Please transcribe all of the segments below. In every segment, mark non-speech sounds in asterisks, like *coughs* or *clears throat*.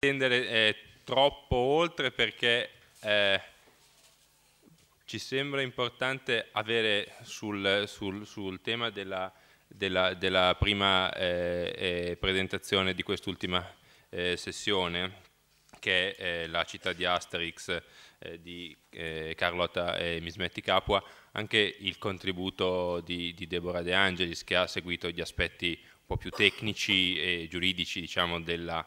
tendere eh, troppo oltre perché eh, ci sembra importante avere sul, sul, sul tema della, della, della prima eh, eh presentazione di quest'ultima eh, sessione che è eh, la città di Asterix di Carlotta e Mismetti Capua, anche il contributo di, di Deborah De Angelis che ha seguito gli aspetti un po' più tecnici e giuridici diciamo, della,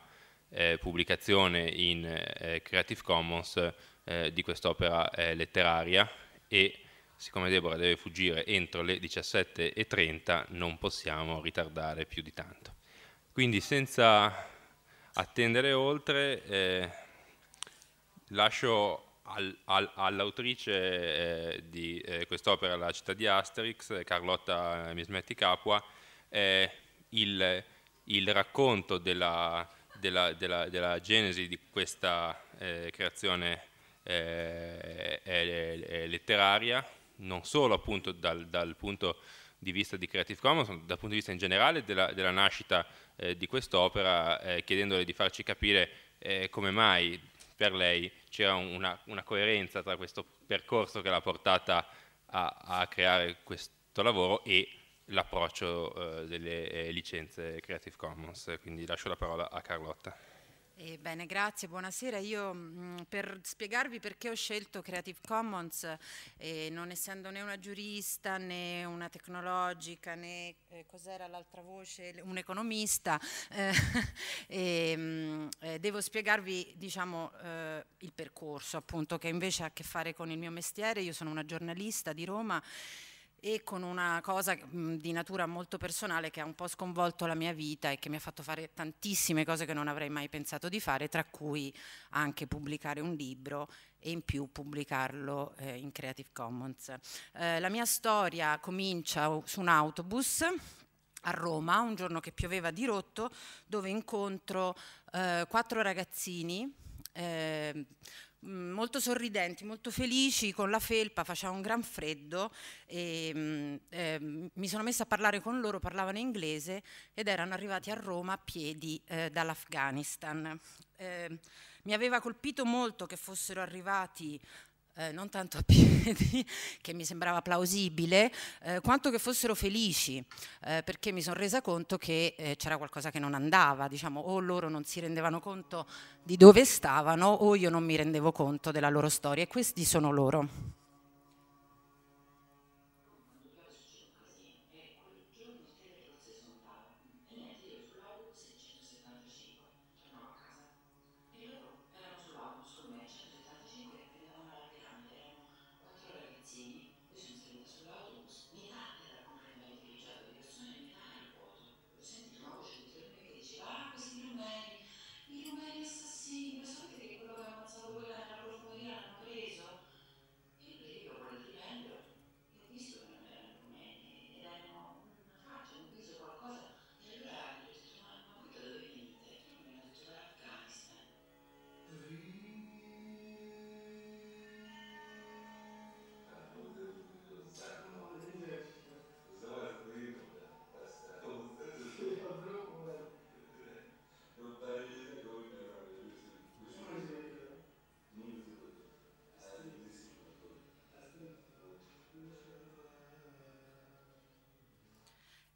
eh, pubblicazione in eh, Creative Commons eh, di quest'opera eh, letteraria e siccome Deborah deve fuggire entro le 17.30 non possiamo ritardare più di tanto. Quindi senza attendere oltre eh, lascio al, al, all'autrice eh, di quest'opera La città di Asterix, Carlotta Mismetti Capua, il, il racconto della della, della, della genesi di questa eh, creazione eh, è, è letteraria, non solo appunto dal, dal, punto di vista di Creative Commons, ma dal punto di vista in generale della, della nascita eh, di quest'opera, eh, chiedendole di farci capire eh, come mai per lei c'era una, una, coerenza tra questo percorso che l'ha portata a, a creare questo lavoro e l'approccio eh, delle eh, licenze Creative Commons, quindi lascio la parola a Carlotta. Eh, bene, grazie, buonasera. Io mh, mm, per spiegarvi perché ho scelto Creative Commons, eh, non essendo né una giurista né una tecnologica né eh, cos'era l'altra voce, un economista, eh, *laughs* e, mh, mm, eh, devo spiegarvi diciamo, il percorso appunto che invece ha a che fare con il mio mestiere. Io sono una giornalista di Roma e con una cosa mm, di natura molto personale che ha un po' sconvolto la mia vita e che mi ha fatto fare tantissime cose che non avrei mai pensato di fare, tra cui anche pubblicare un libro e in più pubblicarlo eh, in Creative Commons. Eh, la mia storia comincia su un autobus a Roma, un giorno che pioveva di rotto, dove incontro eh, quattro ragazzini ehm, Mm, molto sorridenti, molto felici, con la felpa, faceva un gran freddo e eh, mi sono messa a parlare con loro, parlavano inglese ed erano arrivati a Roma a piedi eh, dall'Afghanistan. Eh, mi aveva colpito molto che fossero arrivati eh, non tanto a *laughs* piedi, che mi sembrava plausibile, eh, quanto che fossero felici, eh, perché mi sono resa conto che eh, c'era qualcosa che non andava, diciamo, o loro non si rendevano conto di dove stavano o io non mi rendevo conto della loro storia e questi sono loro.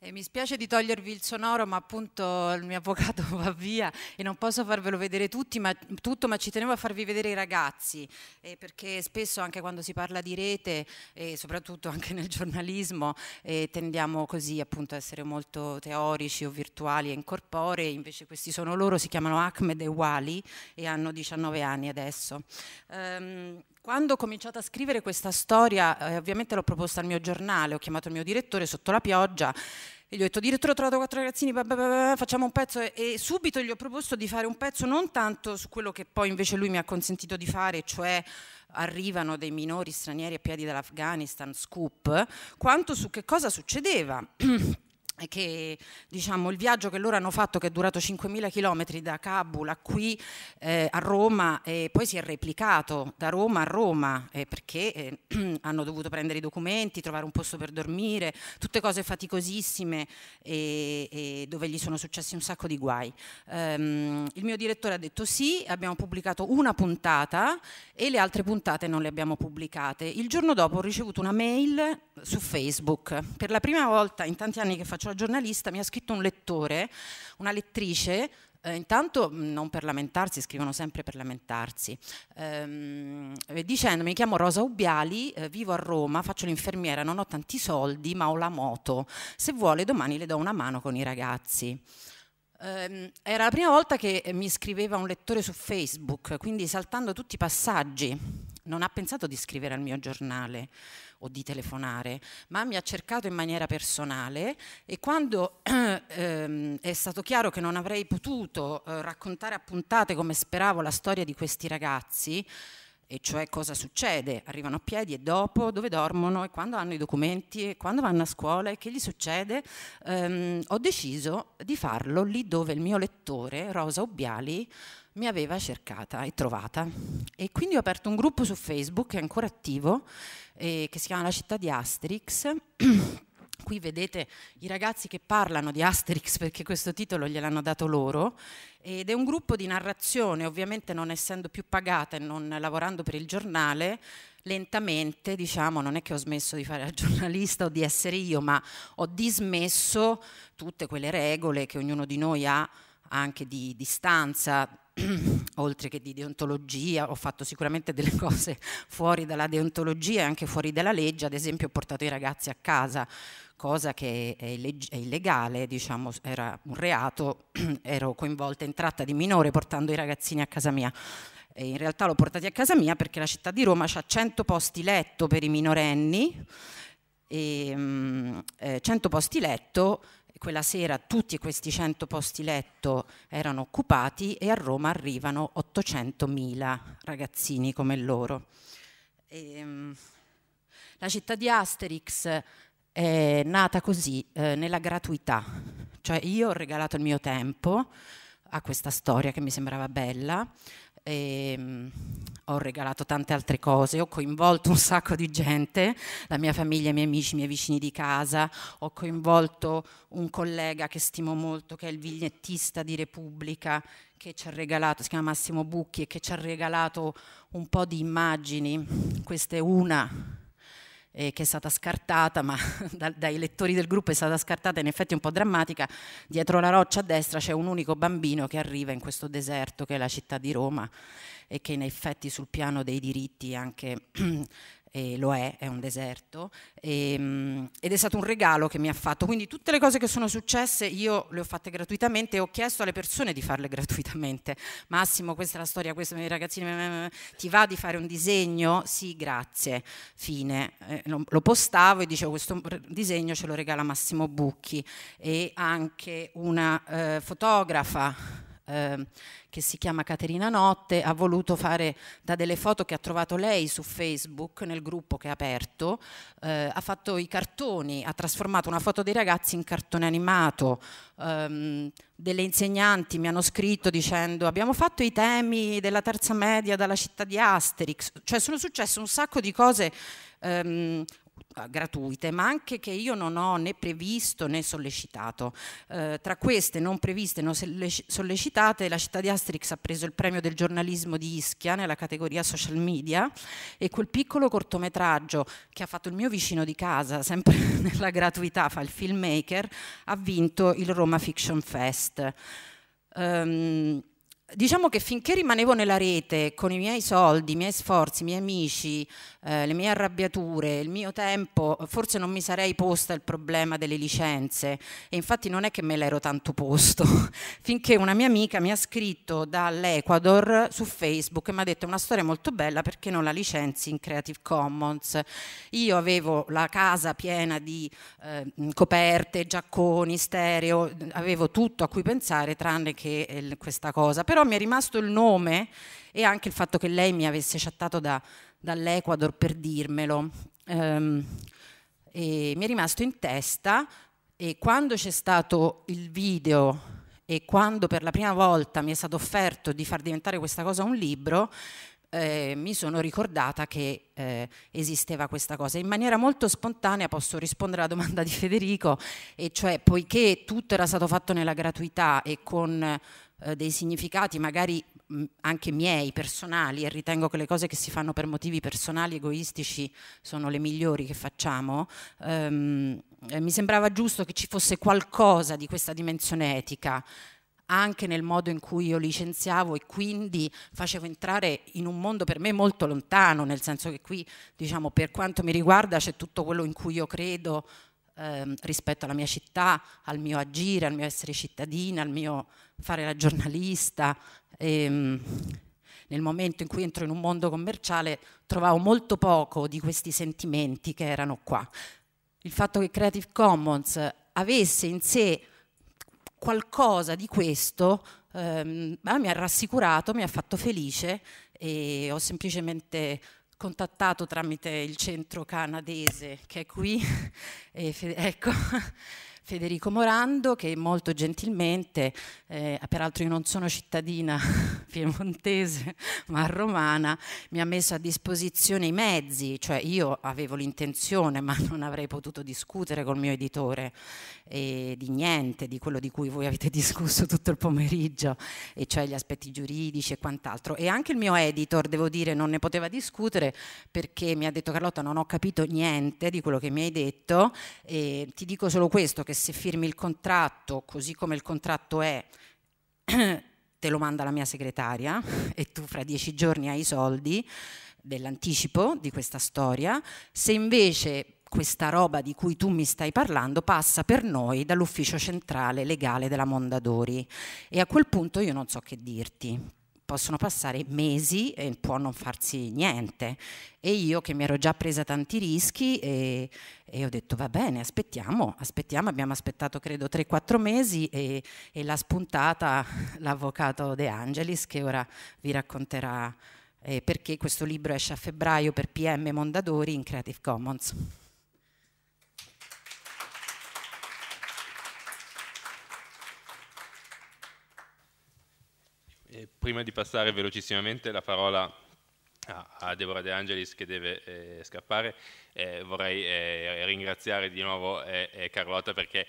E mi spiace di togliervi il sonoro, ma appunto il mio avvocato *laughs* va via e non posso farvelo vedere tutti, ma, tutto, ma ci tenevo a farvi vedere i ragazzi, eh, perché spesso anche quando si parla di rete, e eh, soprattutto anche nel giornalismo, eh, tendiamo così appunto a essere molto teorici o virtuali e incorporei, invece questi sono loro, si chiamano Ahmed e Wali e hanno 19 anni adesso. Um, quando ho cominciato a scrivere questa storia, eh, ovviamente l'ho proposta al mio giornale, ho chiamato il mio direttore sotto la pioggia e gli ho detto, direttore ho trovato quattro ragazzini, bah, bah, bah, facciamo un pezzo. E, e, subito gli ho proposto di fare un pezzo non tanto su quello che poi invece lui mi ha consentito di fare, cioè arrivano dei minori stranieri a piedi dall'Afghanistan, scoop, quanto su che cosa succedeva. *clears throat* che diciamo, il viaggio che loro hanno fatto, che è durato 5.000 km da Kabul a qui eh, a Roma, e poi si è replicato da Roma a Roma, eh, perché eh, *clears throat* hanno dovuto prendere i documenti, trovare un posto per dormire, tutte cose faticosissime e, e dove gli sono successi un sacco di guai. Um, il mio direttore ha detto sì, abbiamo pubblicato una puntata e le altre puntate non le abbiamo pubblicate. Il giorno dopo ho ricevuto una mail su Facebook, per la prima volta in tanti anni che faccio faccio la giornalista, mi ha scritto un lettore, una lettrice, eh, intanto mm, non per lamentarsi, scrivono sempre per lamentarsi, ehm, dicendo mi chiamo Rosa Ubiali, eh, vivo a Roma, faccio l'infermiera, non ho tanti soldi ma ho la moto, se vuole domani le do una mano con i ragazzi. Ehm, era la prima volta che eh, mi scriveva un lettore su Facebook, quindi saltando tutti i passaggi, non ha pensato di scrivere al mio giornale o di telefonare, ma mi ha cercato in maniera personale e quando *clears throat* ehm, è stato chiaro che non avrei potuto eh, raccontare a puntate come speravo la storia di questi ragazzi, e cioè cosa succede, arrivano a piedi e dopo, dove dormono e quando hanno i documenti e quando vanno a scuola e che gli succede, ehm, ho deciso di farlo lì dove il mio lettore, Rosa Ubbiali, mi aveva cercata e trovata. E quindi ho aperto un gruppo su Facebook, che è ancora attivo, eh, che si chiama La città di Asterix. *clears throat* Qui vedete i ragazzi che parlano di Asterix perché questo titolo gliel'hanno dato loro ed è un gruppo di narrazione, ovviamente non essendo più pagata e non lavorando per il giornale, lentamente diciamo non è che ho smesso di fare la giornalista o di essere io, ma ho dismesso tutte quelle regole che ognuno di noi ha anche di distanza *clears throat* oltre che di deontologia, ho fatto sicuramente delle *laughs* cose fuori dalla deontologia e anche fuori dalla legge, ad esempio ho portato i ragazzi a casa, cosa che è, illeg- è illegale, diciamo, era un reato, *clears throat* ero coinvolta in tratta di minore portando i ragazzini a casa mia. E in realtà l'ho portati a casa mia perché la città di Roma ha 100 posti letto per i minorenni, e, ehm, mh, eh, 100 posti letto quella sera tutti questi 100 posti letto erano occupati e a Roma arrivano 800.000 ragazzini come loro. E, ehm, la città di Asterix è eh, nata così, eh, nella gratuità, cioè io ho regalato il mio tempo a questa storia che mi sembrava bella, e, ehm, ho regalato tante altre cose, ho coinvolto un sacco di gente, la mia famiglia, i miei amici, i miei vicini di casa, ho coinvolto un collega che stimo molto, che è il vignettista di Repubblica, che ci ha regalato, si chiama Massimo Bucchi, e che ci ha regalato un po' di immagini, questa è una eh, che è stata scartata, ma *laughs* da, dai lettori del gruppo è stata scartata, in effetti un po' drammatica, dietro la roccia a destra c'è un unico bambino che arriva in questo deserto che è la città di Roma e che in effetti sul piano dei diritti anche *clears throat* e lo è, è un deserto, e, ehm, ed è stato un regalo che mi ha fatto. Quindi tutte le cose che sono successe io le ho fatte gratuitamente e ho chiesto alle persone di farle *laughs* gratuitamente. Massimo, questa è la storia, questa, ragazzini, ti va di fare un disegno? Sì, grazie, fine. Eh, lo, lo, postavo e dicevo questo disegno ce lo regala Massimo Bucchi e anche una eh, fotografa eh, che si chiama Caterina Notte ha voluto fare da delle foto che ha trovato lei su Facebook nel gruppo che ha aperto, eh, ha fatto i cartoni, ha trasformato una foto dei ragazzi in cartone animato. Ehm, delle insegnanti mi hanno scritto dicendo abbiamo fatto i temi della terza media dalla città di Asterix, cioè sono successe un sacco di cose ehm, gratuite, ma anche che io non ho né previsto né sollecitato. Eh, tra queste non previste e non sollecitate, la città di Asterix ha preso il premio del giornalismo di Ischia nella categoria social media e quel piccolo cortometraggio che ha fatto il mio vicino di casa, sempre *laughs* nella gratuità, fa il filmmaker, ha vinto il Roma Fiction Fest. Um, diciamo che finché rimanevo nella rete con i miei soldi, i miei sforzi, i miei amici, eh, le mie arrabbiature, il mio tempo, forse non mi sarei posta il problema delle licenze e infatti non è che me l'ero tanto posto, *laughs* finché una mia amica mi ha scritto dall'Ecuador su Facebook e mi ha detto una storia molto bella perché non la licenzi in Creative Commons. Io avevo la casa piena di eh, coperte, giacconi, stereo, avevo tutto a cui pensare tranne che eh, questa cosa. Però però mi è rimasto il nome e anche il fatto che lei mi avesse chattato da, dall'Ecuador per dirmelo. Um, mi è rimasto in testa e quando c'è stato il video e quando per la prima volta mi è stato offerto di far diventare questa cosa un libro, eh, mi sono ricordata che eh, esisteva questa cosa. In maniera molto spontanea posso rispondere alla domanda di Federico, e cioè poiché tutto era stato fatto nella gratuità e con eh, dei significati magari mm, anche miei, personali, e ritengo che le cose che si fanno per motivi personali, egoistici, sono le migliori che facciamo, ehm, mi sembrava giusto che ci fosse qualcosa di questa dimensione etica anche nel modo in cui io licenziavo e quindi facevo entrare in un mondo per me molto lontano, nel senso che qui, diciamo, per quanto mi riguarda c'è tutto quello in cui io credo ehm, rispetto alla mia città, al mio agire, al mio essere cittadina, al mio fare la giornalista. E, ehm, nel momento in cui entro in un mondo commerciale trovavo molto poco di questi sentimenti che erano qua. Il fatto che Creative Commons avesse in sé qualcosa di questo ehm, mi ha rassicurato, mi ha fatto felice e ho semplicemente contattato tramite il centro canadese che è qui, *laughs* e, ecco, Federico Morando che molto gentilmente, eh, ah, peraltro io non sono cittadina *laughs* piemontese ma romana, mi ha messo a disposizione i mezzi, cioè io avevo l'intenzione ma non avrei potuto discutere col mio editore eh, di niente, di quello di cui voi avete *laughs* discusso tutto il pomeriggio, e cioè gli aspetti giuridici e quant'altro. E anche il mio editor, devo dire, non ne poteva discutere perché mi ha detto Carlotta non ho capito niente di quello che mi hai detto, e ti dico solo questo, che se firmi il contratto, così come il contratto è, *clears throat* te lo manda la mia segretaria e tu fra dieci giorni hai i soldi dell'anticipo di questa storia, se invece questa roba di cui tu mi stai parlando passa per noi dall'ufficio centrale legale della Mondadori e a quel punto io non so che dirti possono passare mesi e può non farsi niente. E io che mi ero già presa tanti rischi e, e ho detto va bene, aspettiamo, aspettiamo, abbiamo aspettato credo 3-4 mesi e, e l'ha spuntata *laughs* l'avvocato De Angelis che ora vi racconterà eh, perché questo libro esce a febbraio per PM Mondadori in Creative Commons. prima di passare velocissimamente la parola a Deborah De Angelis che deve eh, scappare, eh, vorrei eh, ringraziare di nuovo eh, eh, Carlotta perché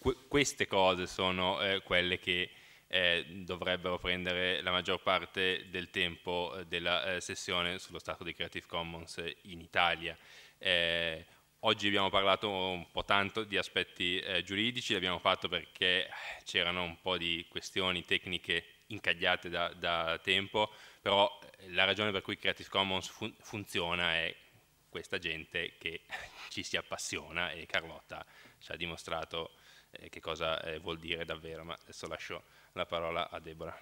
que queste cose sono eh, quelle che dovrebbero prendere la maggior parte del tempo della sessione sullo stato di Creative Commons in Italia. Oggi abbiamo parlato un po' tanto di aspetti giuridici, l'abbiamo fatto perché c'erano un po' di questioni tecniche incagliate da, da tempo, però eh, la ragione per cui Creative Commons fun funziona è questa gente che *laughs* ci si appassiona e Carlotta ci ha dimostrato eh, che cosa eh, vuol dire davvero, ma adesso lascio la parola a Deborah.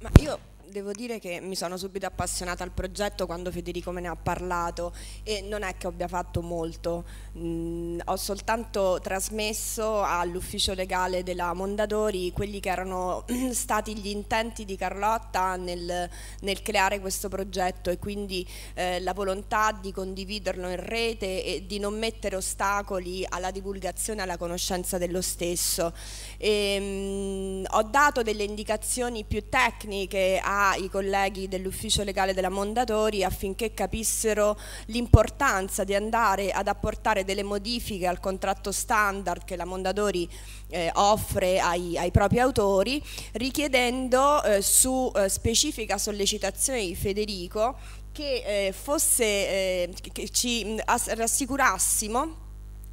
Ma io devo dire che mi sono subito appassionata al progetto quando Federico me ne ha parlato e non è che abbia fatto molto, mm, ho soltanto trasmesso all'ufficio legale della Mondadori quelli che erano *clears throat* stati gli intenti di Carlotta nel, nel creare questo progetto e quindi eh, la volontà di condividerlo in rete e di non mettere ostacoli alla divulgazione e alla conoscenza dello stesso. E, mm, ho dato delle indicazioni più tecniche a ai colleghi dell'ufficio legale della Mondatori affinché capissero l'importanza di andare ad apportare delle modifiche al contratto standard che la Mondadori eh, offre ai, ai, propri autori, richiedendo eh, su eh, specifica sollecitazione di Federico che, eh, fosse, eh, che ci rassicurassimo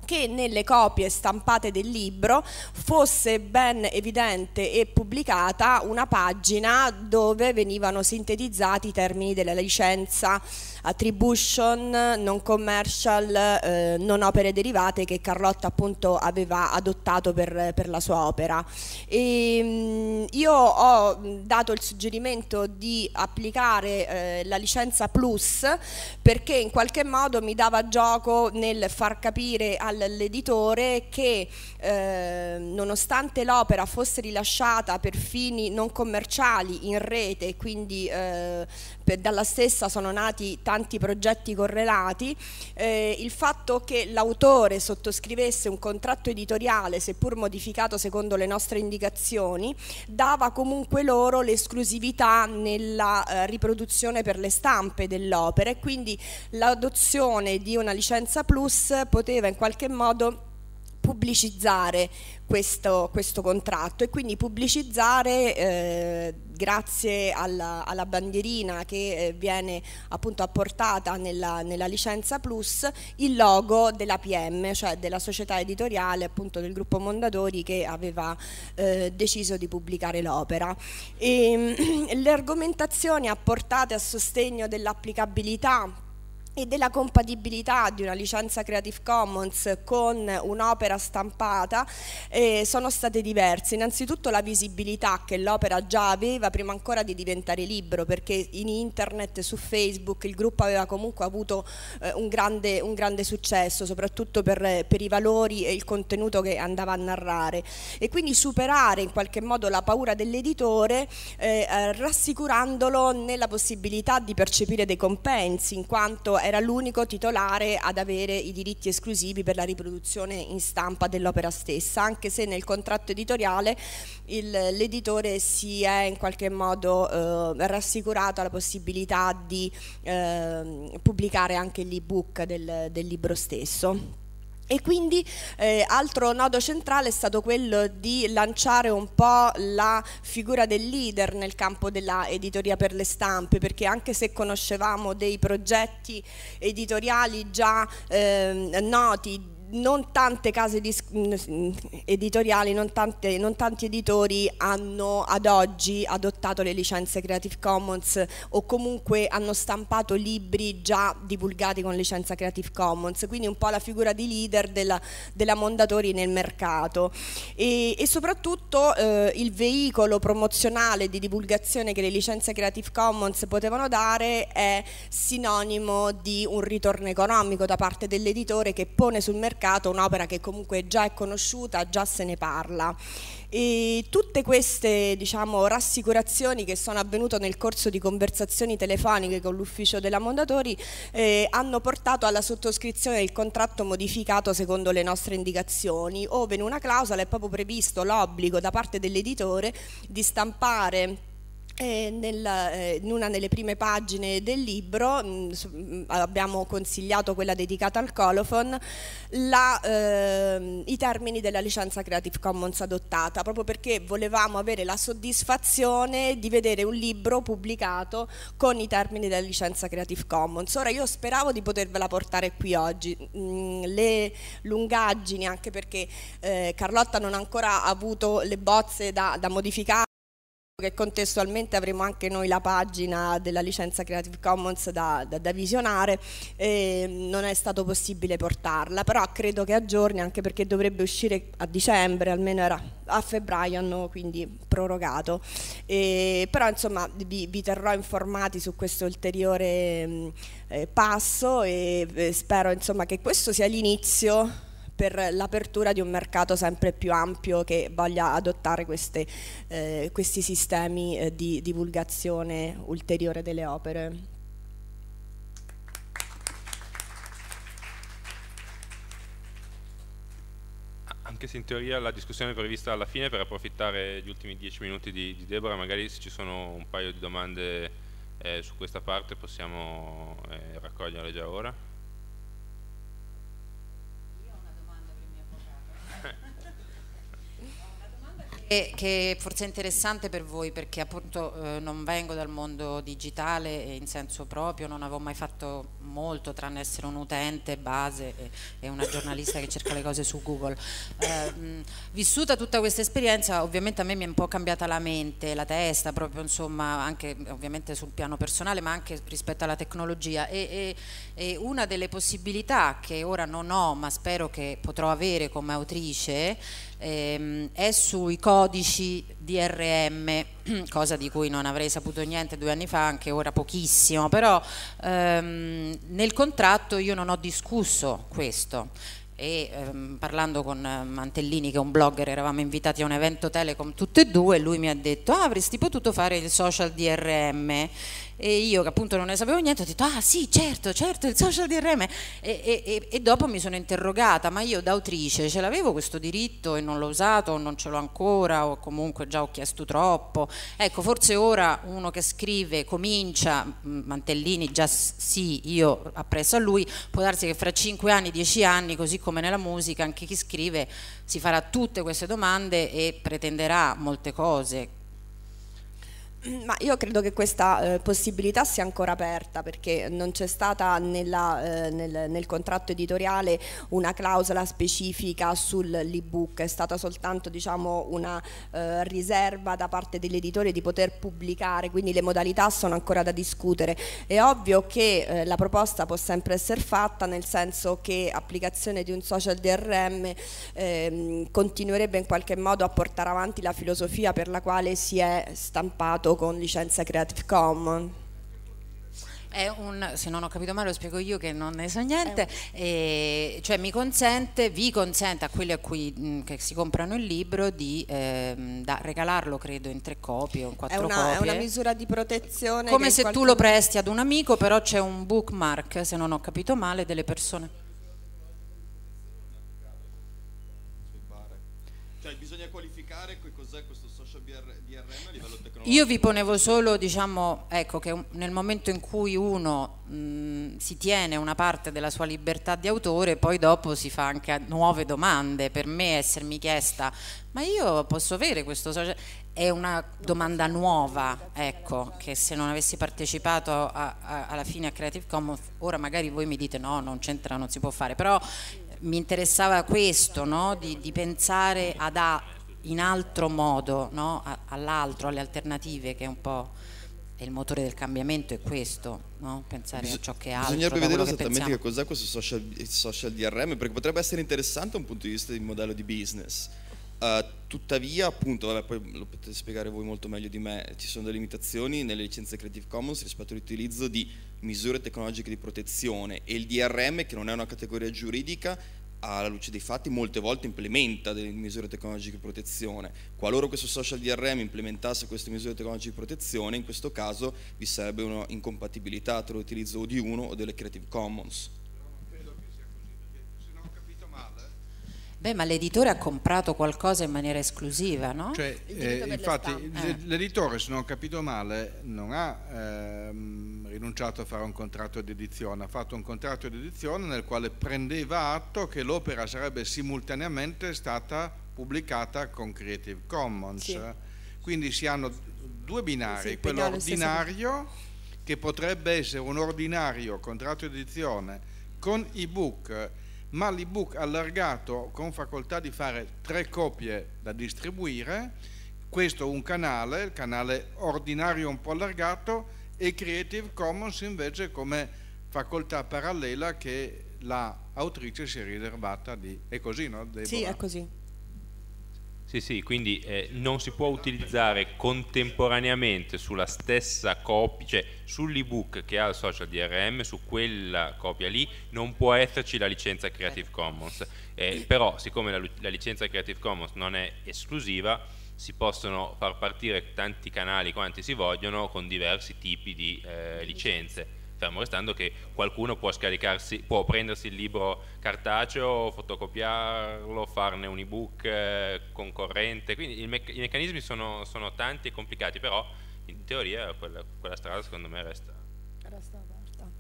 che nelle copie stampate del libro fosse ben evidente e pubblicata una pagina dove venivano sintetizzati i termini della licenza attribution, non commercial, eh, non opere derivate che Carlotta appunto aveva adottato per, per la sua opera. E, ehm, io ho dato il suggerimento di applicare eh, la licenza plus perché in qualche modo mi dava gioco nel far capire all'editore che eh, nonostante l'opera fosse rilasciata per fini non commerciali in rete, quindi eh, per, dalla stessa sono nati tanti tanti progetti correlati, eh, il fatto che l'autore sottoscrivesse un contratto editoriale, seppur modificato secondo le nostre indicazioni, dava comunque loro l'esclusività nella eh, riproduzione per le stampe dell'opera e quindi l'adozione di una licenza plus poteva in qualche modo pubblicizzare questo, questo, contratto e quindi pubblicizzare eh, grazie alla, alla, bandierina che eh, viene appunto apportata nella, nella, licenza Plus il logo della PM, cioè della società editoriale appunto del gruppo Mondadori che aveva eh, deciso di pubblicare l'opera. Ehm, *clears throat* le argomentazioni apportate a sostegno dell'applicabilità e della compatibilità di una licenza Creative Commons con un'opera stampata eh, sono state diverse. Innanzitutto la visibilità che l'opera già aveva prima ancora di diventare libro, perché in internet, su Facebook, il gruppo aveva comunque avuto eh, un, grande, un, grande, successo, soprattutto per, per, i valori e il contenuto che andava a narrare. E quindi superare in qualche modo la paura dell'editore eh, eh rassicurandolo nella possibilità di percepire dei compensi, in quanto era l'unico titolare ad avere i diritti esclusivi per la riproduzione in stampa dell'opera stessa, anche se nel contratto editoriale l'editore si è in qualche modo eh, rassicurato alla possibilità di eh, pubblicare anche l'ebook del, del libro stesso. E quindi eh, altro nodo centrale è stato quello di lanciare un po' la figura del leader nel campo della editoria per le stampe, perché anche se conoscevamo dei progetti editoriali già eh, noti non tante case editoriali, non, tante, non, tanti editori hanno ad oggi adottato le licenze Creative Commons o comunque hanno stampato libri già divulgati con licenza Creative Commons, quindi un po' la figura di leader della, della Mondatori nel mercato e, e soprattutto eh, il veicolo promozionale di divulgazione che le licenze Creative Commons potevano dare è sinonimo di un ritorno economico da parte dell'editore che pone sul mercato mercato un'opera che comunque già è conosciuta, già se ne parla. E tutte queste diciamo, rassicurazioni che sono avvenute nel corso di conversazioni telefoniche con l'ufficio della Mondatori eh, hanno portato alla sottoscrizione del contratto modificato secondo le nostre indicazioni, ove in una clausola è proprio previsto l'obbligo da parte dell'editore di stampare eh, nella, eh, in una delle prime pagine del libro mh, mm, mm, abbiamo consigliato quella dedicata al colophon la, eh, i termini della licenza Creative Commons adottata proprio perché volevamo avere la soddisfazione di vedere un libro pubblicato con i termini della licenza Creative Commons ora io speravo di potervela portare qui oggi mh, mm, le lungaggini anche perché eh, Carlotta non ha ancora avuto le bozze da, da modificare che contestualmente avremo anche noi la pagina della licenza Creative Commons da, da, da visionare, eh, non è stato possibile portarla, però credo che a giorni, anche perché dovrebbe uscire a dicembre, almeno era a febbraio, hanno quindi prorogato. Eh, però insomma vi, vi, terrò informati su questo ulteriore mm, eh, passo e eh, spero insomma, che questo sia l'inizio per l'apertura di un mercato sempre più ampio che voglia adottare queste, eh, questi sistemi eh, di divulgazione ulteriore delle opere. anche se in teoria la discussione è prevista alla fine per approfittare gli ultimi dieci minuti di, di Deborah, magari se ci sono un paio di domande eh, su questa parte possiamo eh, raccoglierle già ora. che forse è interessante per voi perché appunto eh, non vengo dal mondo digitale in senso proprio, non avevo mai fatto molto tranne essere un utente base e, e una giornalista che cerca le cose su Google. Eh, mm, vissuta tutta questa esperienza ovviamente a me mi è un po' cambiata la mente, la testa proprio insomma anche ovviamente sul piano personale ma anche rispetto alla tecnologia e, e, e una delle possibilità che ora non ho ma spero che potrò avere come autrice ehm, è sui codici DRM, *clears throat* cosa di cui non avrei saputo niente due anni fa, anche ora pochissimo, però ehm, nel contratto io non ho discusso questo e ehm, parlando con Mantellini che è un blogger eravamo invitati a un evento Telecom tutte e due e lui mi ha detto ah, avresti potuto fare il social DRM e io che appunto non ne sapevo niente ho detto ah sì certo certo il social di Reme e, e, e dopo mi sono interrogata ma io da autrice ce l'avevo questo diritto e non l'ho usato o non ce l'ho ancora o comunque già ho chiesto troppo ecco forse ora uno che scrive comincia Mantellini già sì io appresso a lui può darsi che fra 5 anni 10 anni così come nella musica anche chi scrive si farà tutte queste domande e pretenderà molte cose *clears throat* Ma io credo che questa eh, possibilità sia ancora aperta perché non c'è stata nella, eh, nel, nel, contratto editoriale una clausola specifica sull'ebook, è stata soltanto diciamo, una eh, riserva da parte dell'editore di poter pubblicare, quindi le modalità sono ancora da discutere. È ovvio che eh, la proposta può sempre essere fatta nel senso che applicazione di un social DRM ehm, continuerebbe in qualche modo a portare avanti la filosofia per la quale si è stampato con licenza Creative Commons. È un, se non ho capito male lo spiego io che non ne so niente, eh, cioè mi consente, vi consente a quelli a cui mh, mm, che si comprano il libro di eh, da, regalarlo credo in tre copie o in quattro è una, copie. È una misura di protezione. Come se qualche... tu lo presti ad un amico, però c'è un bookmark, se non ho capito male, delle persone. Cioè bisogna qualificare cos'è questo percorso BRM a livello tecnologico? Io vi ponevo solo, diciamo, ecco, che nel momento in cui uno mh, si tiene una parte della sua libertà di autore, poi dopo si fa anche nuove domande. Per me essermi chiesta, ma io posso avere questo social? È una domanda nuova, ecco, che se non avessi partecipato a, a, alla fine a Creative Commons, ora magari voi mi dite no, non c'entra, non si può fare, però mi interessava questo, no? di, di, pensare ad, a, in altro modo no? all'altro, alle alternative che è un po' il motore del cambiamento è questo, no? pensare Bis a ciò che è altro. Bisognerebbe vedere che esattamente pensiamo. che cos'è questo social, social, DRM, perché potrebbe essere interessante da un punto di vista di modello di business. Uh, tuttavia, appunto, vabbè, poi lo potete spiegare voi molto meglio di me, ci sono delle limitazioni nelle licenze Creative Commons rispetto all'utilizzo di misure tecnologiche di protezione e il DRM, che non è una categoria giuridica, alla luce dei fatti molte volte implementa delle misure tecnologiche di protezione. Qualora questo social DRM implementasse queste misure tecnologiche di protezione, in questo caso vi sarebbe una incompatibilità tra l'utilizzo o di uno o delle Creative Commons. Beh, ma l'editore ha comprato qualcosa in maniera esclusiva, no? Cioè, eh, infatti eh. l'editore, se non ho capito male, non ha ehm, rinunciato a fare un contratto di edizione, ha fatto un contratto di edizione nel quale prendeva atto che l'opera sarebbe simultaneamente stata pubblicata con Creative Commons. Sì. Quindi si hanno due binari, sì, quello ordinario che potrebbe essere un ordinario contratto di edizione con ebook ma l'ebook allargato con facoltà di fare tre copie da distribuire, questo un canale, il canale ordinario un po' allargato e Creative Commons invece come facoltà parallela che la si è riservata di... è così no? Deborah? Sì, è così. Sì, sì, quindi eh, non si può utilizzare contemporaneamente sulla stessa copia, cioè sull'ebook che ha il social DRM, su quella copia lì, non può esserci la licenza Creative eh. Commons. Eh, però, siccome la, la licenza Creative Commons non è esclusiva, si possono far partire tanti canali quanti si vogliono con diversi tipi di eh, licenze fermo restando che qualcuno può, può prendersi il libro cartaceo, fotocopiarlo, farne un ebook eh, concorrente, quindi mecc i meccanismi sono, sono, tanti e complicati, però in teoria quella, quella strada secondo me resta. Resta aperta.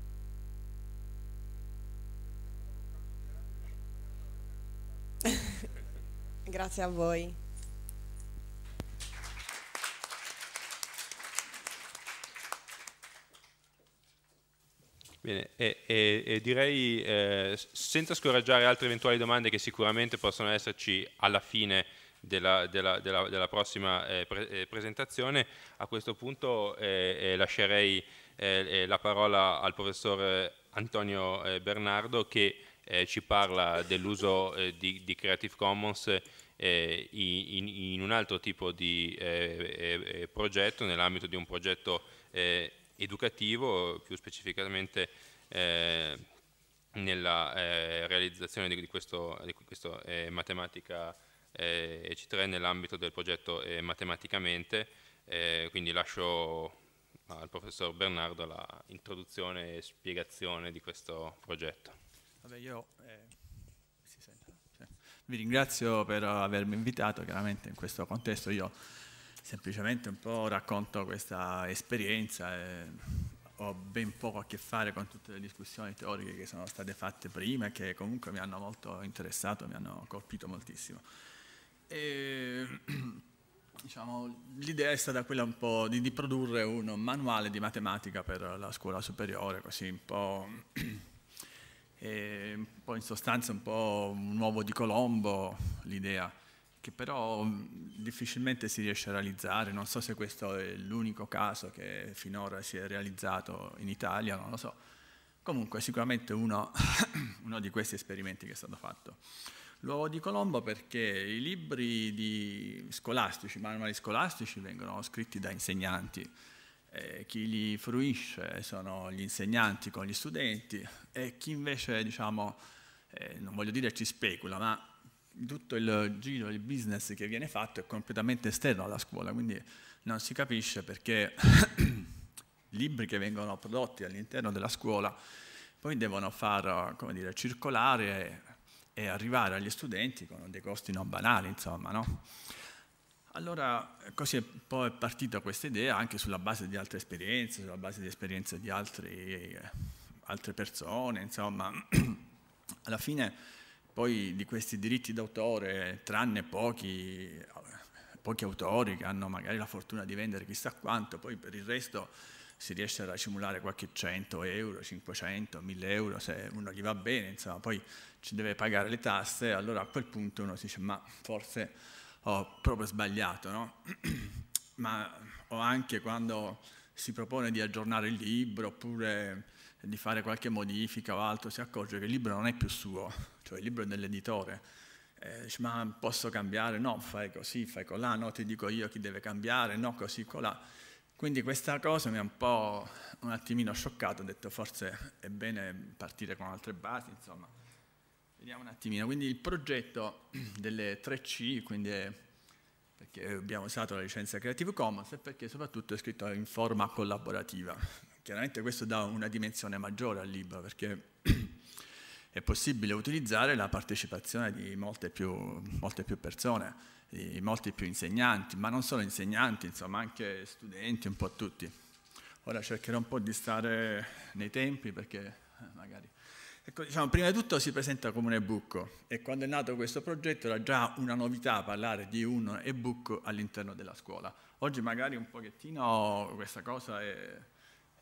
*laughs* Grazie a voi. Bene, e, e, e direi eh, senza scoraggiare altre eventuali domande che sicuramente possono esserci alla fine della, della, della, della prossima eh, pre, eh, presentazione, a questo punto eh, eh, lascerei eh, la parola al professor Antonio Bernardo che ci parla dell'uso di, di, Creative Commons in, in, un altro tipo di progetto, nell'ambito di un progetto eh, educativo, più specificamente eh, nella eh, realizzazione di, di questo, di questo eh, matematica EC3 eh, nell'ambito del progetto eh, Matematicamente, quindi lascio al professor Bernardo la introduzione e spiegazione di questo progetto. Vabbè, io, vi ringrazio per avermi invitato, chiaramente in questo contesto io semplicemente un po' racconto questa esperienza. E ho ben poco a che fare con tutte le discussioni teoriche che sono state fatte prima e che comunque mi hanno molto interessato, mi hanno colpito moltissimo. E, *clears throat* diciamo, l'idea è stata quella un po' di, di, produrre un manuale di matematica per la scuola superiore, così un po', *clears throat* e, un in sostanza un po' un uovo di Colombo l'idea che però difficilmente si riesce a realizzare, non so se questo è l'unico caso che finora si è realizzato in Italia, non lo so. Comunque sicuramente uno, *coughs* uno di questi esperimenti che è stato fatto. L'uovo di Colombo perché i libri scolastici, manuali scolastici vengono scritti da insegnanti, eh, chi li fruisce sono gli insegnanti con gli studenti e chi invece, diciamo, eh, non voglio dire ci specula, ma tutto il giro, il business che viene fatto è completamente esterno alla scuola, quindi non si capisce perché *coughs* libri che vengono prodotti all'interno della scuola poi devono far dire, circolare e arrivare agli studenti con dei costi non banali, insomma, no? Allora, così è poi partita questa idea anche sulla base di altre esperienze, sulla base di esperienze di altri, eh, altre persone, insomma. *coughs* Alla fine poi di questi diritti d'autore, tranne pochi, pochi autori che hanno magari la fortuna di vendere chissà quanto, poi per il resto si riesce a racimolare qualche 100 euro, 500, 1000 euro, se uno gli va bene, insomma, poi ci deve pagare le tasse, allora a quel punto uno si dice ma forse ho proprio sbagliato, no? *clears throat* ma o anche quando si propone di aggiornare il libro oppure di fare qualche modifica o altro, si accorge che il libro non è più suo, cioè il libro è dell'editore. Eh, dice, ma posso cambiare? No, fai così, fai colà, no, ti dico io chi deve cambiare, no, così, colà. Quindi questa cosa mi ha un po' un attimino scioccato, ho detto forse è bene partire con altre basi, insomma. Vediamo un attimino. Quindi il progetto *clears throat* delle 3C, quindi è perché abbiamo usato la licenza Creative Commons e perché soprattutto è scritto in forma collaborativa, Chiaramente questo dà una dimensione maggiore al libro perché *clears throat* è possibile utilizzare la partecipazione di molte più, molte più persone, di molti più insegnanti, ma non solo insegnanti, insomma anche studenti, un po' tutti. Ora cercherò un po' di stare nei tempi perché eh, magari... Ecco, diciamo, prima di tutto si presenta come un ebook e quando è nato questo progetto era già una novità parlare di un ebook all'interno della scuola. Oggi magari un pochettino questa cosa è,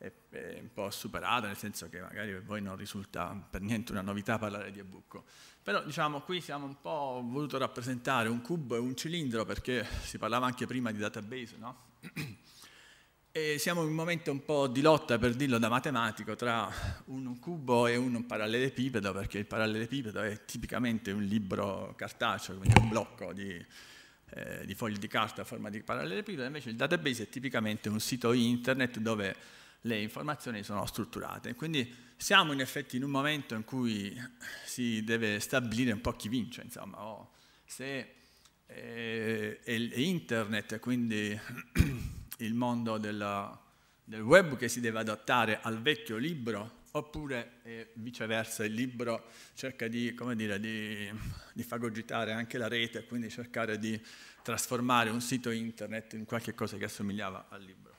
è, è un po' superata, nel senso che magari per voi non risulta per niente una novità parlare di Ebucco. Però diciamo qui siamo un po' voluto rappresentare un cubo e un cilindro perché si parlava anche prima di database, no? *clears throat* E siamo in un momento un po' di lotta, per dirlo da matematico, tra un cubo e un parallelepipedo, perché il parallelepipedo è tipicamente un libro cartaceo, quindi un blocco di, eh, di fogli di carta a forma di parallelepipedo, invece il database è tipicamente un sito internet dove le informazioni sono strutturate. Quindi siamo in effetti in un momento in cui si deve stabilire un po' chi vince, insomma, oh, se eh, è internet, quindi *clears throat* il mondo della, del web che si deve adattare al vecchio libro, oppure eh, viceversa il libro cerca di, dire, di, di fagogitare anche la rete, quindi cercare di trasformare un sito internet in qualche cosa che assomigliava al libro.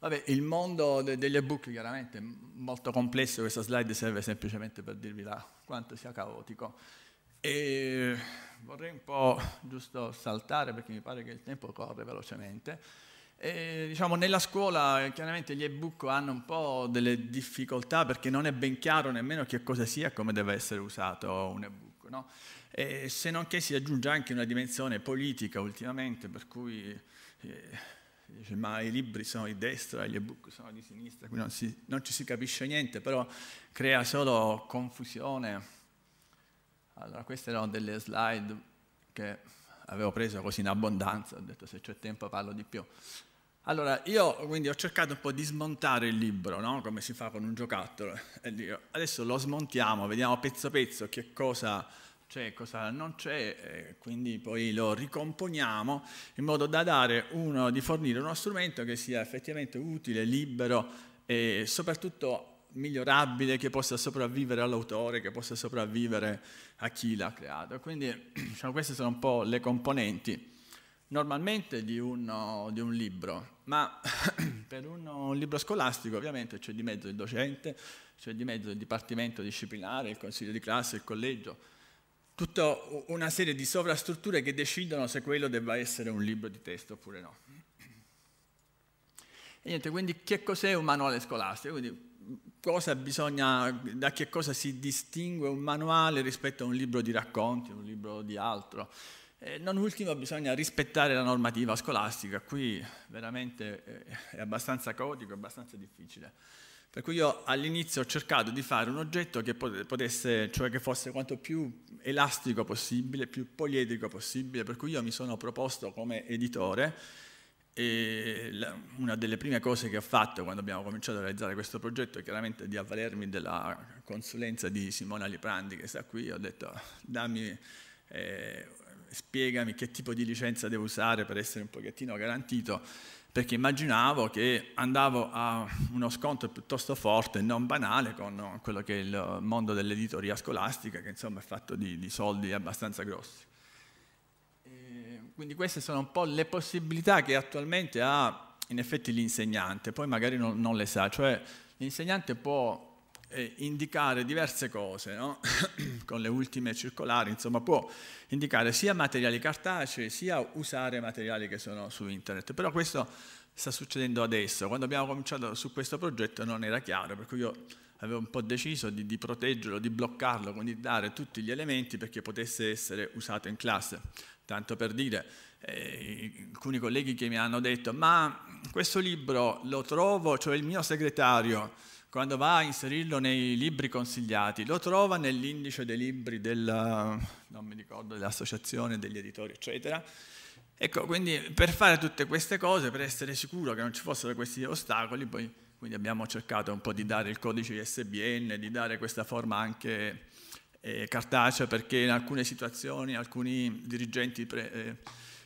Vabbè, il mondo de- degli ebook chiaramente è molto complesso, questa slide serve semplicemente per dirvi là quanto sia caotico. E vorrei un po' giusto saltare perché mi pare che il tempo corre velocemente. E, diciamo, nella scuola eh, chiaramente gli ebook hanno un po' delle difficoltà perché non è ben chiaro nemmeno che cosa sia e come deve essere usato un ebook. No? se non che si aggiunge anche una dimensione politica ultimamente per cui... Eh, dice, ma i libri sono di destra, gli ebook sono di sinistra, qui non, si, non ci si capisce niente, però crea solo confusione. Allora, queste erano delle slide che avevo preso così in abbondanza, ho detto se c'è tempo parlo di più. Allora, io quindi ho cercato un po' di smontare il libro, no? come si fa con un giocattolo, e dico, adesso lo smontiamo, vediamo pezzo a pezzo che cosa c'è, cosa non c'è, eh, quindi poi lo ricomponiamo in modo da dare uno, di fornire uno strumento che sia effettivamente utile, libero e soprattutto migliorabile, che possa sopravvivere all'autore, che possa sopravvivere a chi l'ha creato. Quindi *clears throat* diciamo, queste sono un po' le componenti normalmente di, uno, di, un libro, ma *clears throat* per uno, un libro scolastico ovviamente c'è di mezzo il docente, c'è di mezzo il dipartimento disciplinare, il consiglio di classe, il collegio, tutta una serie di sovrastrutture che decidono se quello debba essere un libro di testo oppure no. E niente, quindi che cos'è un manuale scolastico? Quindi, bisogna, da che cosa si distingue un manuale rispetto a un libro di racconti, un libro di altro? E non ultimo bisogna rispettare la normativa scolastica, qui veramente eh, è abbastanza codico, è abbastanza difficile. Per cui io all'inizio ho cercato di fare un oggetto che potesse, cioè che fosse quanto più elastico possibile, più poliedrico possibile, per cui io mi sono proposto come editore e una delle prime cose che ho fatto quando abbiamo cominciato a realizzare questo progetto è chiaramente di avvalermi della consulenza di Simona Liprandi che sta qui, ho detto dammi, eh, spiegami che tipo di licenza devo usare per essere un pochettino garantito perché immaginavo che andavo a uno scontro piuttosto forte e non banale con quello che è il mondo dell'editoria scolastica, che insomma è fatto di, di soldi abbastanza grossi. E quindi queste sono un po' le possibilità che attualmente ha in effetti l'insegnante, poi magari non, non le sa, cioè l'insegnante può eh, indicare diverse cose, no? *clears throat* con le ultime circolari, insomma può indicare sia materiali cartacei sia usare materiali che sono su internet, però questo sta succedendo adesso, quando abbiamo cominciato su questo progetto non era chiaro, per cui io avevo un po' deciso di, di proteggerlo, di bloccarlo, quindi dare tutti gli elementi perché potesse essere usato in classe, tanto per dire, eh, alcuni colleghi che mi hanno detto, ma questo libro lo trovo, cioè il mio segretario, quando va a inserirlo nei libri consigliati, lo trova nell'indice dei libri della, ricordo, dell'associazione, degli editori, eccetera. Ecco, quindi per fare tutte queste cose, per essere sicuro che non ci fossero questi ostacoli, poi abbiamo cercato un po' di dare il codice ISBN, di dare questa forma anche eh, cartacea, perché in alcune situazioni alcuni dirigenti pre, eh,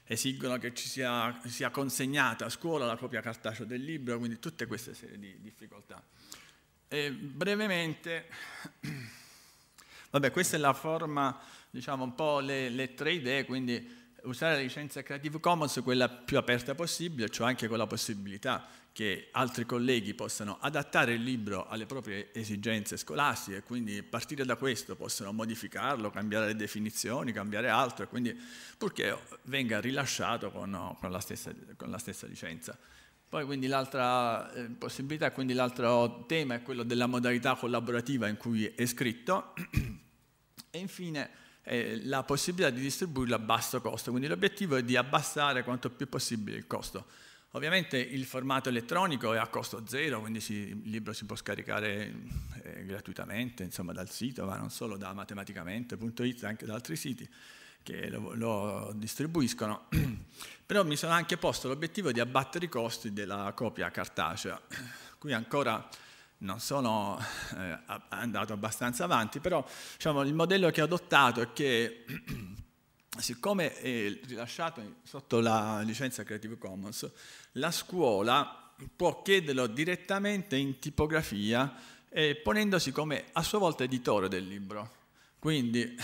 esigono che ci sia, sia, consegnata a scuola la copia cartacea del libro, quindi tutte queste serie di difficoltà. E brevemente, *clears throat* vabbè, questa è la forma, diciamo un po' le, le tre idee, quindi usare la licenza Creative Commons quella più aperta possibile, cioè anche con la possibilità che altri colleghi possano adattare il libro alle proprie esigenze scolastiche, quindi partire da questo possono modificarlo, cambiare le definizioni, cambiare altro, quindi purché venga rilasciato con, con, la, stessa, con la stessa licenza. Poi quindi l'altra eh, possibilità, quindi l'altro tema è quello della modalità collaborativa in cui è scritto *clears throat* e infine eh, la possibilità di distribuirlo a basso costo, quindi l'obiettivo è di abbassare quanto più possibile il costo. Ovviamente il formato elettronico è a costo zero, quindi si, il libro si può scaricare eh, gratuitamente, insomma, dal sito, ma non solo da matematicamente.it, anche da altri siti che lo, lo distribuiscono, *clears throat* però mi sono anche posto l'obiettivo di abbattere i costi della copia cartacea. *clears throat* Qui ancora non sono eh, andato abbastanza avanti, però diciamo, il modello che ho adottato è che *clears throat* siccome è rilasciato sotto la licenza Creative Commons, la scuola può chiederlo direttamente in tipografia eh, ponendosi come a sua volta editore del libro. Quindi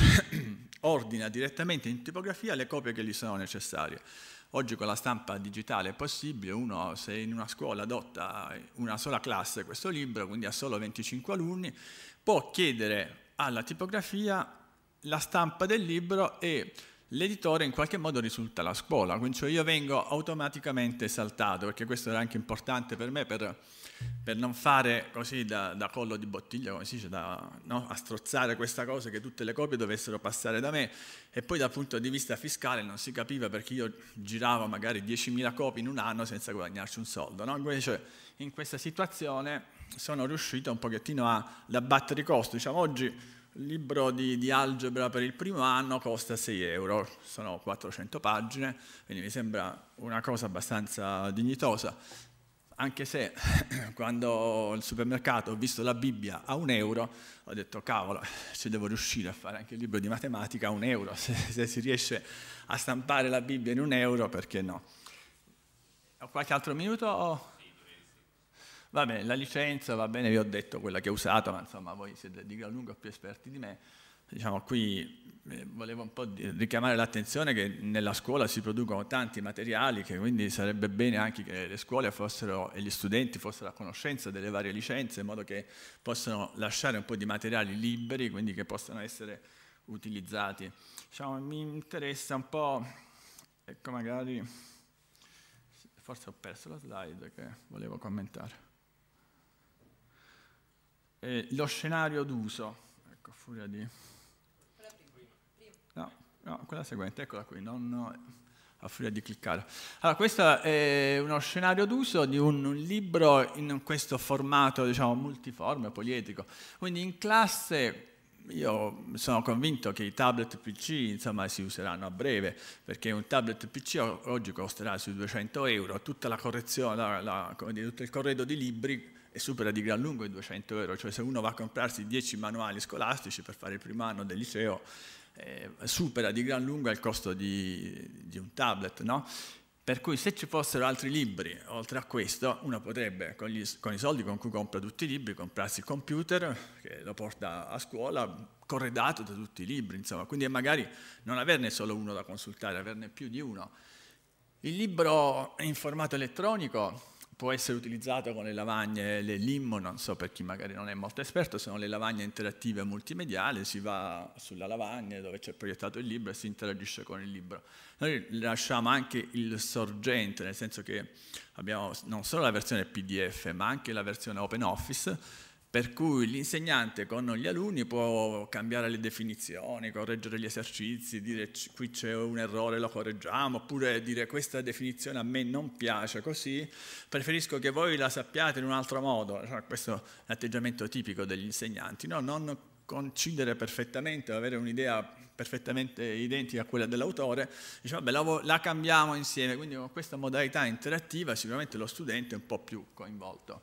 ordina direttamente in tipografia le copie che gli sono necessarie. Oggi con la stampa digitale è possibile, uno se in una scuola adotta una sola classe questo libro, quindi ha solo 25 alunni, può chiedere alla tipografia la stampa del libro e l'editore in qualche modo risulta la scuola, quindi cioè io vengo automaticamente saltato, perché questo era anche importante per me, per, per non fare così da, da, collo di bottiglia, come si dice, da, no? a strozzare questa cosa che tutte le copie dovessero passare da me e poi dal punto di vista fiscale non si capiva perché io giravo magari 10.000 copie in un anno senza guadagnarci un soldo. No? Invece in questa situazione sono riuscito un pochettino ad abbattere i costi. Diciamo, oggi il libro di, di, algebra per il primo anno costa 6 euro, sono 400 pagine, quindi mi sembra una cosa abbastanza dignitosa, anche se *clears throat* quando al supermercato ho visto la Bibbia a un euro, ho detto cavolo, ci devo riuscire a fare anche il libro di matematica a un euro, *laughs* se, se si riesce a stampare la Bibbia in un euro, perché no? Ho qualche altro minuto? Va bene, la licenza, va bene, vi ho detto quella che ho usato, ma insomma voi siete di gran lunga più esperti di me. Diciamo, qui eh, volevo un po' richiamare l'attenzione che nella scuola si producono tanti materiali che quindi sarebbe bene anche che le scuole fossero, e gli studenti fossero a conoscenza delle varie licenze in modo che possano lasciare un po' di materiali liberi, quindi che possano essere utilizzati. Diciamo, mi interessa un po', ecco magari, forse ho perso la slide che volevo commentare eh, lo scenario d'uso. Ecco, furia di... No, no, quella seguente, eccola qui, non, a furia di cliccare. Allora, questo è uno scenario d'uso di un, un, libro in questo formato, diciamo, multiforme, polietico. Quindi in classe io sono convinto che i tablet PC, insomma, si useranno a breve, perché un tablet PC oggi costerà sui 200 euro, tutta la correzione, la, la, dire, tutto il corredo di libri e supera di gran lungo i 200 euro, cioè se uno va a comprarsi 10 manuali scolastici per fare il primo anno del liceo, eh, supera di gran lungo il costo di, di un tablet, no? Per cui se ci fossero altri libri, oltre a questo, uno potrebbe con, gli, con, i soldi con cui compra tutti i libri comprarsi il computer che lo porta a scuola corredato da tutti i libri, insomma, quindi magari non averne solo uno da consultare, averne più di uno. Il libro in formato elettronico può essere utilizzato con le lavagne, le LIMO, non so per chi magari non è molto esperto, sono le lavagne interattive multimediali, si va sulla lavagna dove c'è proiettato il libro e si interagisce con il libro. Noi lasciamo anche il sorgente, nel senso che abbiamo non solo la versione PDF ma anche la versione Open Office per cui l'insegnante con gli alunni può cambiare le definizioni, correggere gli esercizi, dire qui c'è un errore, lo correggiamo, oppure dire questa definizione a me non piace così, preferisco che voi la sappiate in un altro modo. Cioè, questo è l'atteggiamento tipico degli insegnanti, no? non concidere perfettamente, avere un'idea perfettamente identica a quella dell'autore, dice vabbè la, la cambiamo insieme, quindi con questa modalità interattiva sicuramente lo studente è un po' più coinvolto.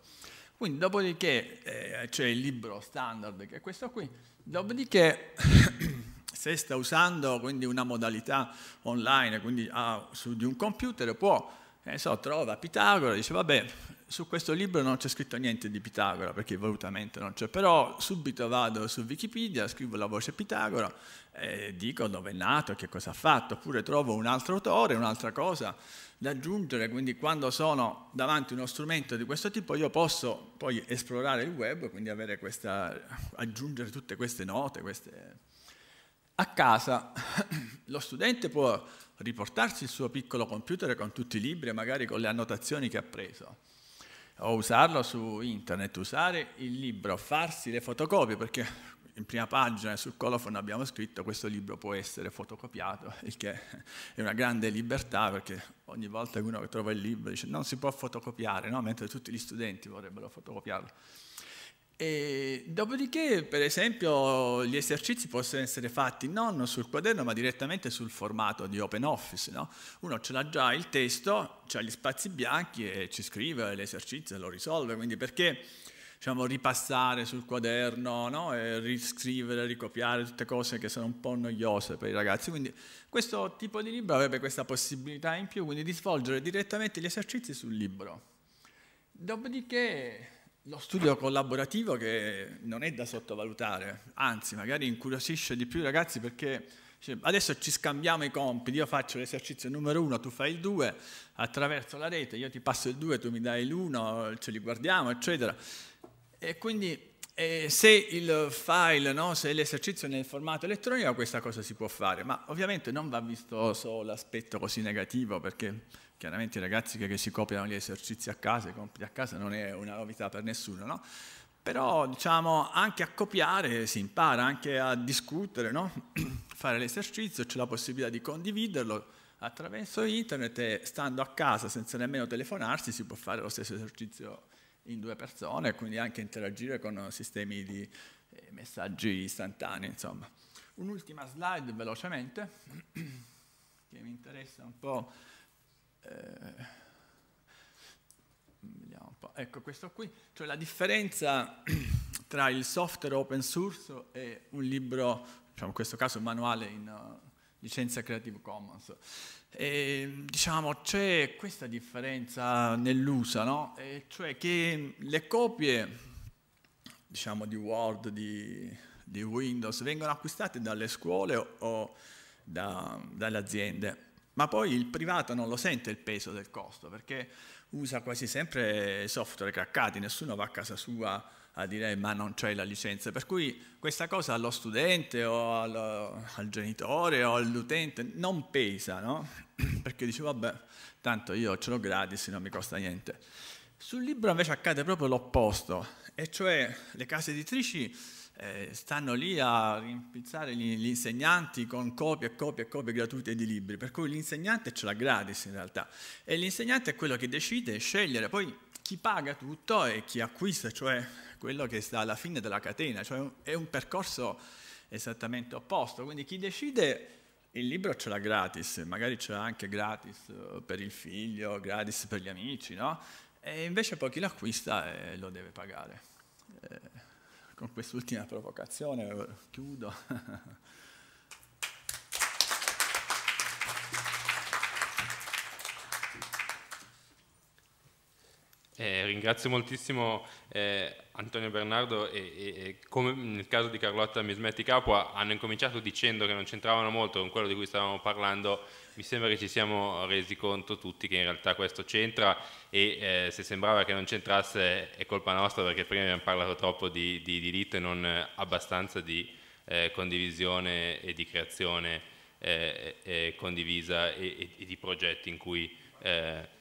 Quindi dopodiché, eh, c'è il libro standard che è questo qui, dopodiché *clears throat* se sta usando quindi una modalità online, quindi ah, su di un computer, può, eh, so, trova Pitagora, dice vabbè, su questo libro non c'è scritto niente di Pitagora, perché volutamente non c'è, però subito vado su Wikipedia, scrivo la voce Pitagora e dico dove è nato, che cosa ha fatto, oppure trovo un altro autore, un'altra cosa da aggiungere, quindi quando sono davanti a uno strumento di questo tipo io posso poi esplorare il web, quindi questa, aggiungere tutte queste note. Queste... A casa *clears throat* lo studente può riportarsi il suo piccolo computer con tutti i libri e magari con le annotazioni che ha preso o usarlo su internet, usare il libro, farsi le fotocopie, perché in prima pagina sul colofono abbiamo scritto questo libro può essere fotocopiato, il che è una grande libertà perché ogni volta che uno trova il libro dice non si può fotocopiare, no? mentre tutti gli studenti vorrebbero fotocopiarlo. E dopodiché, per esempio, gli esercizi possono essere fatti non sul quaderno, ma direttamente sul formato di Open Office. No? Uno ce l'ha già il testo, ha gli spazi bianchi e ci scrive l'esercizio e lo risolve. Quindi perché diciamo, ripassare sul quaderno no? e riscrivere, ricopiare tutte cose che sono un po' noiose per i ragazzi? Quindi questo tipo di libro avrebbe questa possibilità in più, quindi di svolgere direttamente gli esercizi sul libro. Dopodiché lo studio collaborativo che non è da sottovalutare, anzi magari incuriosisce di più i ragazzi perché cioè, adesso ci scambiamo i compiti, io faccio l'esercizio numero uno, tu fai il due, attraverso la rete, io ti passo il due, tu mi dai l'uno, ce li guardiamo, eccetera. E quindi eh, se il file, no, se l'esercizio è nel formato elettronico, questa cosa si può fare, ma ovviamente non va visto solo l'aspetto così negativo perché Chiaramente i ragazzi che, che si copiano gli esercizi a casa, i compiti a casa, non è una novità per nessuno, no? Però diciamo, anche a copiare si impara, anche a discutere, no? *clears throat* fare l'esercizio, c'è la possibilità di condividerlo attraverso internet e stando a casa senza nemmeno telefonarsi si può fare lo stesso esercizio in due persone e quindi anche interagire con sistemi di eh, messaggi istantanei, insomma. Un'ultima slide velocemente *clears throat* che mi interessa un po' eh, ecco questo qui, cioè la differenza *clears throat* tra il software open source e un libro, diciamo in questo caso un manuale in uh, licenza Creative Commons. E, diciamo c'è questa differenza nell'USA, no? E cioè che le copie diciamo, di Word, di, di, Windows vengono acquistate dalle scuole o, o da, dalle aziende ma poi il privato non lo sente il peso del costo perché usa quasi sempre software craccati, nessuno va a casa sua a dire ma non c'è la licenza, per cui questa cosa allo studente o al, al genitore o all'utente non pesa, no? *clears throat* perché dice vabbè tanto io ce l'ho gratis, non mi costa niente. Sul libro invece accade proprio l'opposto, e cioè le case editrici eh, stanno lì a rimpizzare gli, gli, insegnanti con copie e copie e copie gratuite di libri, per cui l'insegnante ce l'ha gratis in realtà e l'insegnante è quello che decide e scegliere poi chi paga tutto e chi acquista, cioè quello che sta alla fine della catena, cioè è un percorso esattamente opposto, quindi chi decide il libro ce l'ha gratis, magari ce l'ha anche gratis eh, per il figlio, gratis per gli amici, no? E invece poi chi l'acquista eh, lo deve pagare. Eh con quest'ultima provocazione eh, chiudo. *laughs* Eh, ringrazio moltissimo eh, Antonio Bernardo e, e, e, come nel caso di Carlotta Mismetti Capua hanno incominciato dicendo che non c'entravano molto con quello di cui stavamo parlando mi sembra che ci siamo resi conto tutti che in realtà questo c'entra e eh, se sembrava che non c'entrasse è colpa nostra perché prima abbiamo parlato troppo di, di diritto e non abbastanza di eh, condivisione e di creazione eh, condivisa e, e, di progetti in cui eh,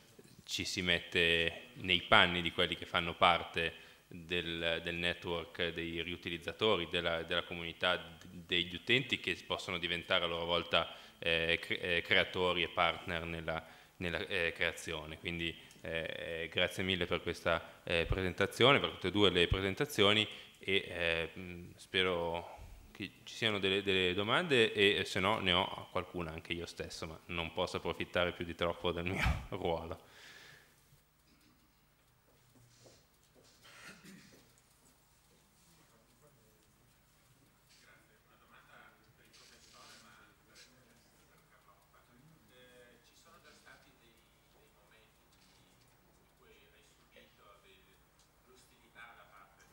ci si mette nei panni di quelli che fanno parte del, del, network dei riutilizzatori, della, della, comunità, degli utenti che possono diventare a loro volta eh, eh, creatori e partner nella, nella eh, creazione. Quindi eh, eh grazie mille per questa eh, presentazione, per tutte e due le presentazioni e mm, spero che ci siano delle, delle domande e se no ne ho qualcuna anche io stesso, ma non posso approfittare più di troppo del mio *laughs* ruolo.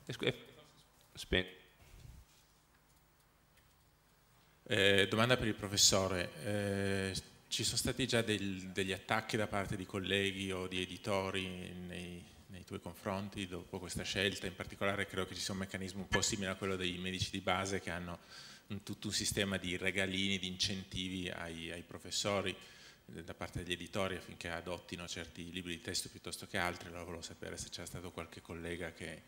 Eh. eh, domanda per il professore. Eh, ci sono stati già del, degli attacchi da parte di colleghi o di editori nei, nei, tuoi confronti dopo questa scelta? In particolare credo che ci sia un meccanismo un po' simile a quello dei medici di base che hanno un, tutto un sistema di regalini, di incentivi ai, ai professori eh, da parte degli editori affinché adottino certi libri di testo piuttosto che altri, allora volevo sapere se c'è stato qualche collega che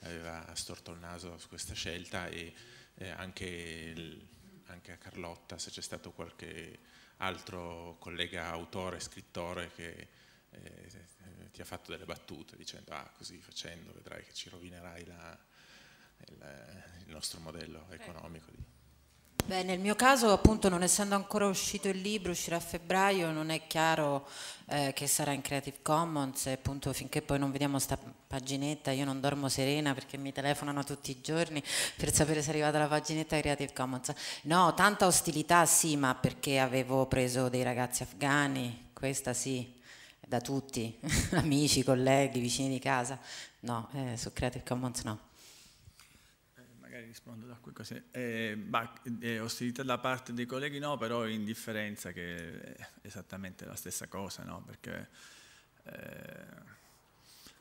aveva storto il naso su questa scelta e eh, anche, il, anche, a Carlotta se c'è stato qualche altro collega autore, scrittore che eh, ti ha fatto delle battute dicendo ah così facendo vedrai che ci rovinerai la, il, il nostro modello eh. economico. Di, Beh, nel mio caso, appunto, non essendo ancora uscito il libro, uscirà a febbraio, non è chiaro eh, che sarà in Creative Commons, e appunto finché poi non vediamo sta paginetta, io non dormo serena perché mi telefonano tutti i giorni per sapere se è arrivata la paginetta Creative Commons. No, tanta ostilità sì, ma perché avevo preso dei ragazzi afghani, questa sì da tutti, *laughs* amici, colleghi, vicini di casa. No, eh, su Creative Commons no magari rispondo da qui così. Eh, bah, eh, eh, ostilità da parte dei colleghi no, però indifferenza che è esattamente la stessa cosa, no? Perché eh,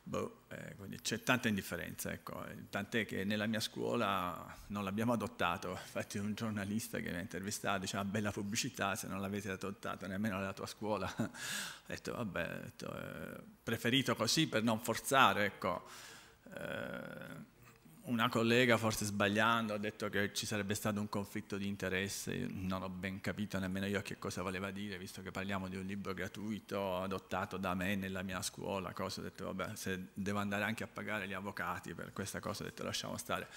boh, eh, c'è tanta indifferenza, ecco. Tant'è che nella mia scuola non l'abbiamo adottato. Infatti un giornalista che mi ha intervistato diceva ah, bella pubblicità se non l'avete adottato nemmeno nella tua scuola. ho *laughs* detto vabbè, ho detto, preferito così per non forzare, ecco una collega, forse sbagliando, ha detto che ci sarebbe stato un conflitto di interesse, non ho ben capito nemmeno io che cosa voleva dire, visto che parliamo di un libro gratuito adottato da me nella mia scuola, cosa, ho detto vabbè, se devo andare anche a pagare gli avvocati per questa cosa, ho detto lasciamo stare.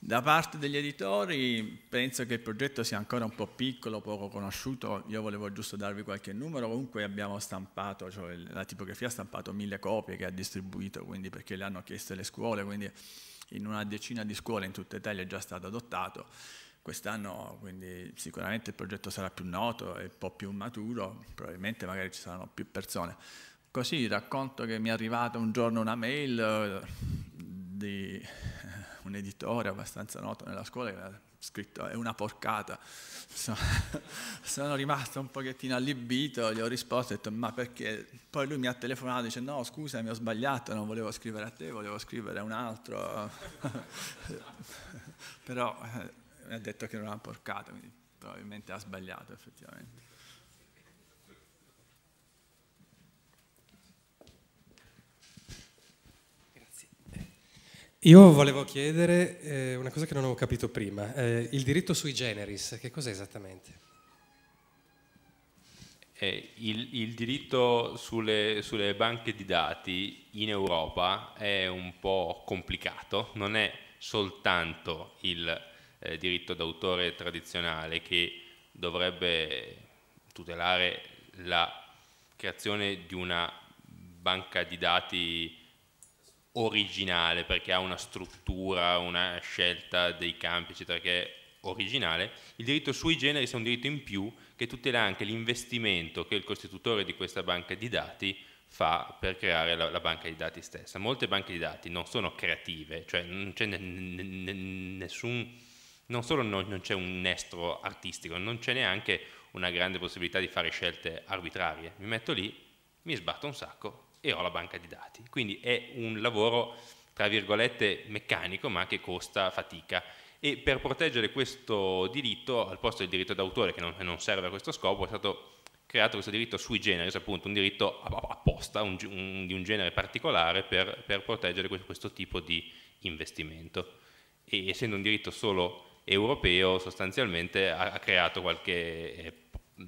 Da parte degli editori penso che il progetto sia ancora un po' piccolo, poco conosciuto, io volevo giusto darvi qualche numero, comunque abbiamo stampato, cioè la tipografia ha stampato mille copie che ha distribuito, quindi perché le hanno chieste le scuole, quindi in una decina di scuole in tutta Italia è già stato adottato. Quest'anno quindi sicuramente il progetto sarà più noto e un po' più maturo, probabilmente magari ci saranno più persone. Così racconto che mi è arrivata un giorno una mail eh, di *laughs* un editore abbastanza noto nella scuola che scritto è una porcata, *laughs* sono rimasto un pochettino allibito, gli ho risposto, ho detto ma perché? Poi lui mi ha telefonato e dice no scusa mi ho sbagliato, non volevo scrivere a te, volevo scrivere a un altro, *laughs* però eh, mi ha detto che era una porcata, quindi probabilmente ha sbagliato effettivamente. Io volevo chiedere eh, una cosa che non avevo capito prima, eh, il diritto sui generis, che cos'è esattamente? Eh, il, il, diritto sulle, sulle, banche di dati in Europa è un po' complicato, non è soltanto il eh, diritto d'autore tradizionale che dovrebbe tutelare la creazione di una banca di dati originale perché ha una struttura, una scelta dei campi, eccetera, che è originale, il diritto sui generi è un diritto in più che tutela anche l'investimento che il costitutore di questa banca di dati fa per creare la, la, banca di dati stessa. Molte banche di dati non sono creative, cioè non c'è nessun, non solo non, c'è un estro artistico, non c'è neanche una grande possibilità di fare scelte arbitrarie. Mi metto lì, mi sbatto un sacco, e ho la banca di dati. Quindi è un lavoro, tra virgolette, meccanico, ma che costa fatica. E per proteggere questo diritto, al posto del diritto d'autore, che non, non serve a questo scopo, è stato creato questo diritto sui generis, appunto un diritto apposta un, un, di un genere particolare per, per proteggere questo, questo, tipo di investimento. E essendo un diritto solo europeo, sostanzialmente ha, ha creato qualche eh,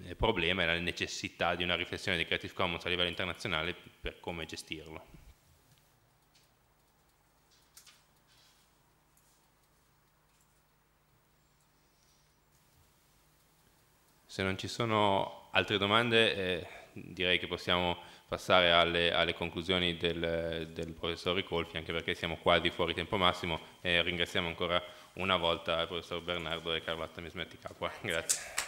eh, problema e la necessità di una riflessione di Creative Commons a livello internazionale per come gestirlo. Se non ci sono altre domande eh, direi che possiamo passare alle, alle conclusioni del, del, professor Ricolfi anche perché siamo quasi fuori tempo massimo e ringraziamo ancora una volta il professor Bernardo e Carlotta Mismetti Capua. *laughs* Grazie.